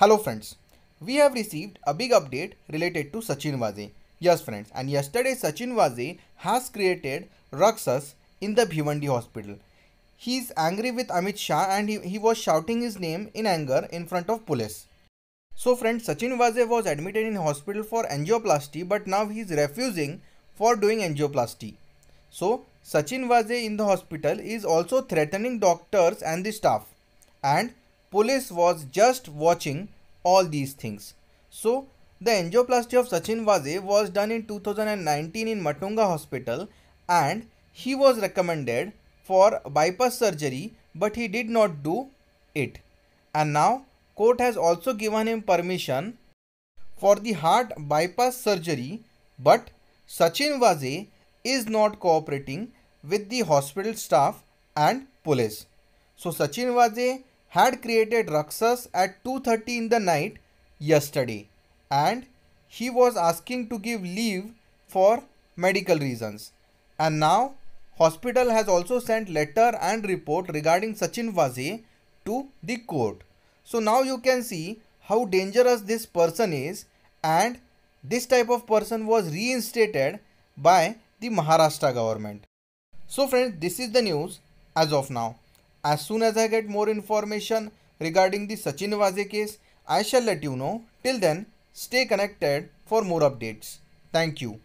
Hello friends, we have received a big update related to Sachin Vaze. Yes friends, and yesterday Sachin Vaze has created ruckus in the Bhivandi hospital. He is angry with Amit Shah and he, he was shouting his name in anger in front of police. So friends, Sachin Vaze was admitted in hospital for angioplasty but now he is refusing for doing angioplasty. So Sachin Vaze in the hospital is also threatening doctors and the staff. And police was just watching all these things. So the angioplasty of Sachin Vaze was done in 2019 in Matunga hospital and he was recommended for bypass surgery but he did not do it. And now court has also given him permission for the heart bypass surgery but Sachin Vaze is not cooperating with the hospital staff and police. So Sachin Vaze had created Raksas at 2.30 in the night yesterday and he was asking to give leave for medical reasons. And now hospital has also sent letter and report regarding Sachin Vaze to the court. So now you can see how dangerous this person is and this type of person was reinstated by the Maharashtra government. So friends this is the news as of now. As soon as I get more information regarding the Sachin Vaze case, I shall let you know. Till then, stay connected for more updates. Thank you.